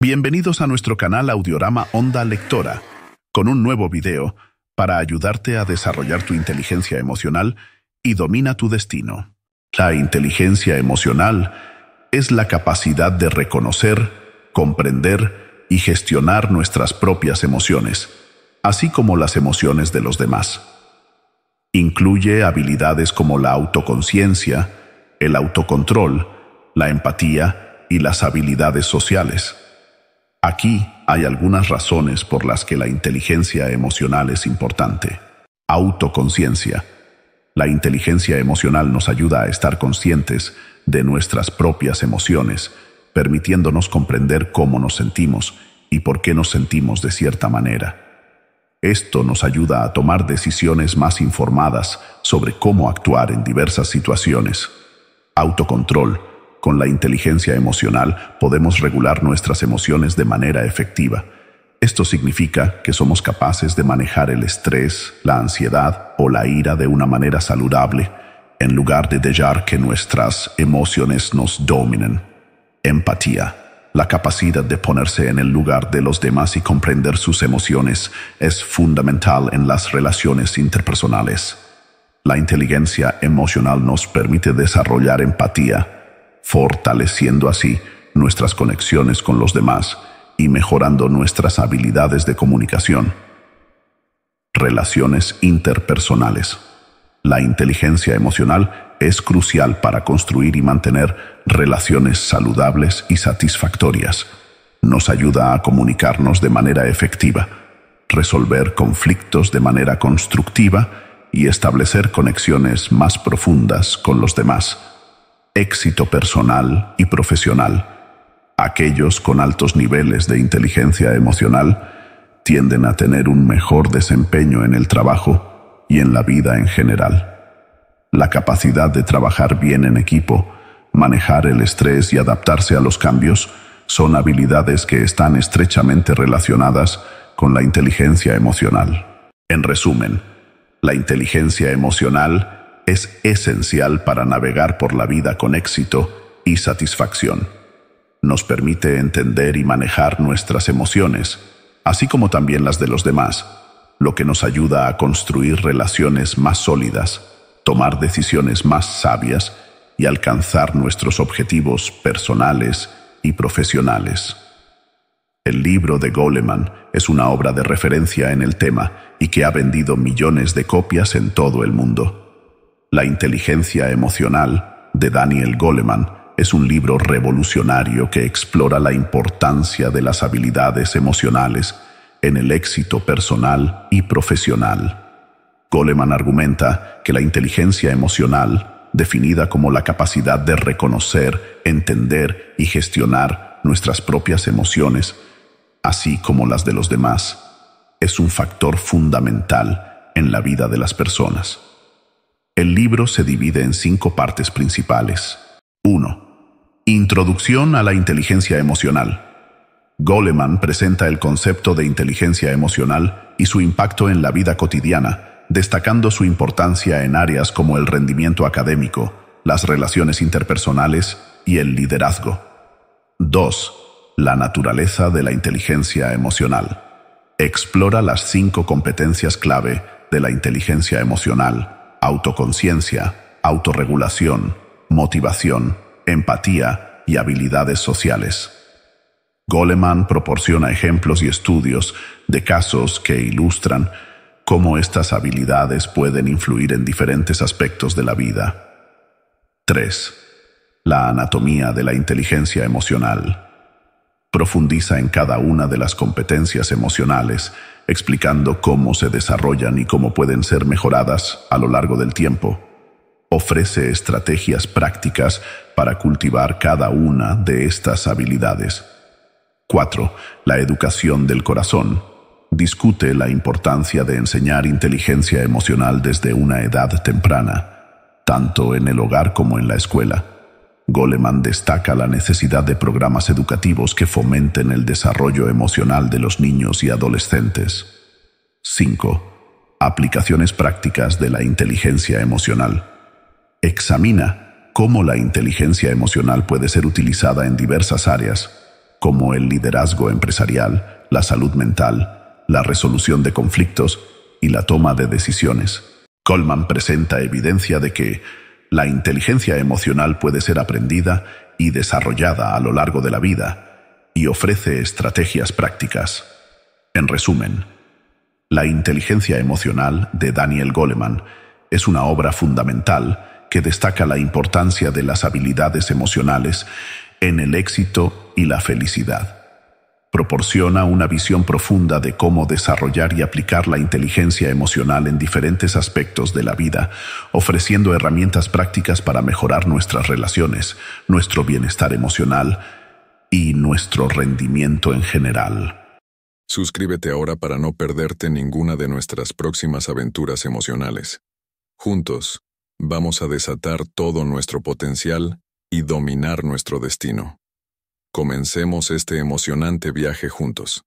Bienvenidos a nuestro canal Audiorama Onda Lectora, con un nuevo video para ayudarte a desarrollar tu inteligencia emocional y domina tu destino. La inteligencia emocional es la capacidad de reconocer, comprender y gestionar nuestras propias emociones, así como las emociones de los demás. Incluye habilidades como la autoconciencia, el autocontrol, la empatía y las habilidades sociales. Aquí hay algunas razones por las que la inteligencia emocional es importante. Autoconciencia. La inteligencia emocional nos ayuda a estar conscientes de nuestras propias emociones, permitiéndonos comprender cómo nos sentimos y por qué nos sentimos de cierta manera. Esto nos ayuda a tomar decisiones más informadas sobre cómo actuar en diversas situaciones. Autocontrol con la inteligencia emocional podemos regular nuestras emociones de manera efectiva. Esto significa que somos capaces de manejar el estrés, la ansiedad o la ira de una manera saludable, en lugar de dejar que nuestras emociones nos dominen. Empatía. La capacidad de ponerse en el lugar de los demás y comprender sus emociones es fundamental en las relaciones interpersonales. La inteligencia emocional nos permite desarrollar empatía, fortaleciendo así nuestras conexiones con los demás y mejorando nuestras habilidades de comunicación. Relaciones interpersonales. La inteligencia emocional es crucial para construir y mantener relaciones saludables y satisfactorias. Nos ayuda a comunicarnos de manera efectiva, resolver conflictos de manera constructiva y establecer conexiones más profundas con los demás éxito personal y profesional. Aquellos con altos niveles de inteligencia emocional tienden a tener un mejor desempeño en el trabajo y en la vida en general. La capacidad de trabajar bien en equipo, manejar el estrés y adaptarse a los cambios son habilidades que están estrechamente relacionadas con la inteligencia emocional. En resumen, la inteligencia emocional es esencial para navegar por la vida con éxito y satisfacción. Nos permite entender y manejar nuestras emociones, así como también las de los demás, lo que nos ayuda a construir relaciones más sólidas, tomar decisiones más sabias y alcanzar nuestros objetivos personales y profesionales. El libro de Goleman es una obra de referencia en el tema y que ha vendido millones de copias en todo el mundo. La inteligencia emocional de Daniel Goleman es un libro revolucionario que explora la importancia de las habilidades emocionales en el éxito personal y profesional. Goleman argumenta que la inteligencia emocional, definida como la capacidad de reconocer, entender y gestionar nuestras propias emociones, así como las de los demás, es un factor fundamental en la vida de las personas. El libro se divide en cinco partes principales. 1. Introducción a la inteligencia emocional. Goleman presenta el concepto de inteligencia emocional y su impacto en la vida cotidiana, destacando su importancia en áreas como el rendimiento académico, las relaciones interpersonales y el liderazgo. 2. La naturaleza de la inteligencia emocional. Explora las cinco competencias clave de la inteligencia emocional autoconciencia, autorregulación, motivación, empatía y habilidades sociales. Goleman proporciona ejemplos y estudios de casos que ilustran cómo estas habilidades pueden influir en diferentes aspectos de la vida. 3. La anatomía de la inteligencia emocional. Profundiza en cada una de las competencias emocionales explicando cómo se desarrollan y cómo pueden ser mejoradas a lo largo del tiempo. Ofrece estrategias prácticas para cultivar cada una de estas habilidades. 4. La educación del corazón. Discute la importancia de enseñar inteligencia emocional desde una edad temprana, tanto en el hogar como en la escuela Goleman destaca la necesidad de programas educativos que fomenten el desarrollo emocional de los niños y adolescentes. 5. Aplicaciones prácticas de la inteligencia emocional. Examina cómo la inteligencia emocional puede ser utilizada en diversas áreas, como el liderazgo empresarial, la salud mental, la resolución de conflictos y la toma de decisiones. Coleman presenta evidencia de que la inteligencia emocional puede ser aprendida y desarrollada a lo largo de la vida y ofrece estrategias prácticas. En resumen, La inteligencia emocional de Daniel Goleman es una obra fundamental que destaca la importancia de las habilidades emocionales en el éxito y la felicidad proporciona una visión profunda de cómo desarrollar y aplicar la inteligencia emocional en diferentes aspectos de la vida, ofreciendo herramientas prácticas para mejorar nuestras relaciones, nuestro bienestar emocional y nuestro rendimiento en general. Suscríbete ahora para no perderte ninguna de nuestras próximas aventuras emocionales. Juntos, vamos a desatar todo nuestro potencial y dominar nuestro destino. Comencemos este emocionante viaje juntos.